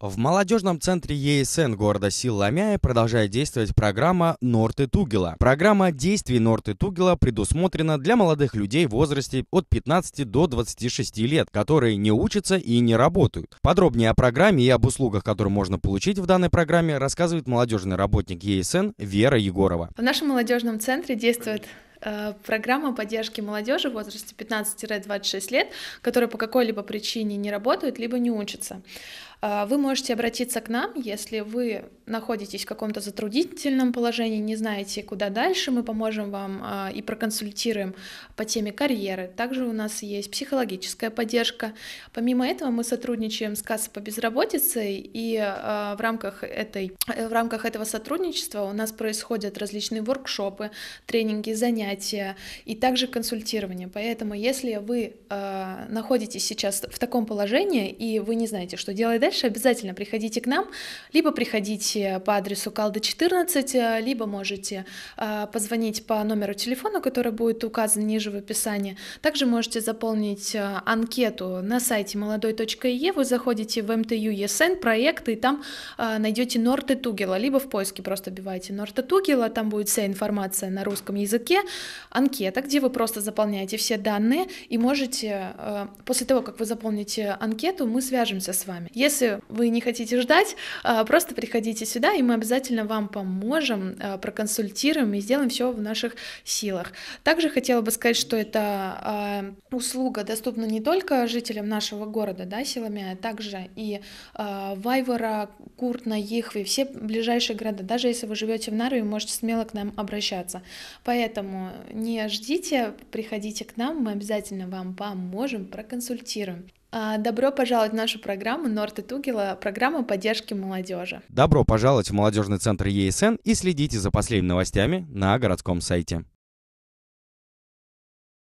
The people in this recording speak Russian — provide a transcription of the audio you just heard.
В молодежном центре ЕСН города Сил продолжает действовать программа «Норты Тугела». Программа действий «Норты Тугела» предусмотрена для молодых людей в возрасте от 15 до 26 лет, которые не учатся и не работают. Подробнее о программе и об услугах, которые можно получить в данной программе, рассказывает молодежный работник ЕСН Вера Егорова. В нашем молодежном центре действует э, программа поддержки молодежи в возрасте 15-26 лет, которые по какой-либо причине не работают, либо не учатся. А, вы можете обратиться к нам, если вы находитесь в каком-то затруднительном положении, не знаете, куда дальше, мы поможем вам а, и проконсультируем по теме карьеры. Также у нас есть психологическая поддержка. Помимо этого мы сотрудничаем с кассой по безработице, и а, в рамках, этой, в рамках этого сотрудничества у нас происходят различные воркшопы, тренинги, занятия и также консультирование. Поэтому если вы находитесь сейчас в таком положении, и вы не знаете, что делать дальше, дальше, обязательно приходите к нам, либо приходите по адресу Калда 14, э, либо можете э, позвонить по номеру телефона, который будет указан ниже в описании. Также можете заполнить э, анкету на сайте молодой.е, вы заходите в МТЮ эм ЕСН, проекты, и там найдете Норте Тугела, либо в поиске просто бивайте Норте Тугела, там будет вся информация на русском языке, анкета, где вы просто заполняете все данные и можете, после того, как вы заполните анкету, мы свяжемся с вами. Если если вы не хотите ждать, а, просто приходите сюда, и мы обязательно вам поможем, а, проконсультируем и сделаем все в наших силах. Также хотела бы сказать, что эта услуга доступна не только жителям нашего города, да, силами, а также и а, Вайвора, Куртна, Ихвы, все ближайшие города. Даже если вы живете в Нарве, можете смело к нам обращаться. Поэтому не ждите, приходите к нам, мы обязательно вам поможем, проконсультируем. А, добро пожаловать в нашу программу Норта Тугела, программа поддержки молодежи. Добро пожаловать в молодежный центр ЕСН и следите за последними новостями на городском сайте.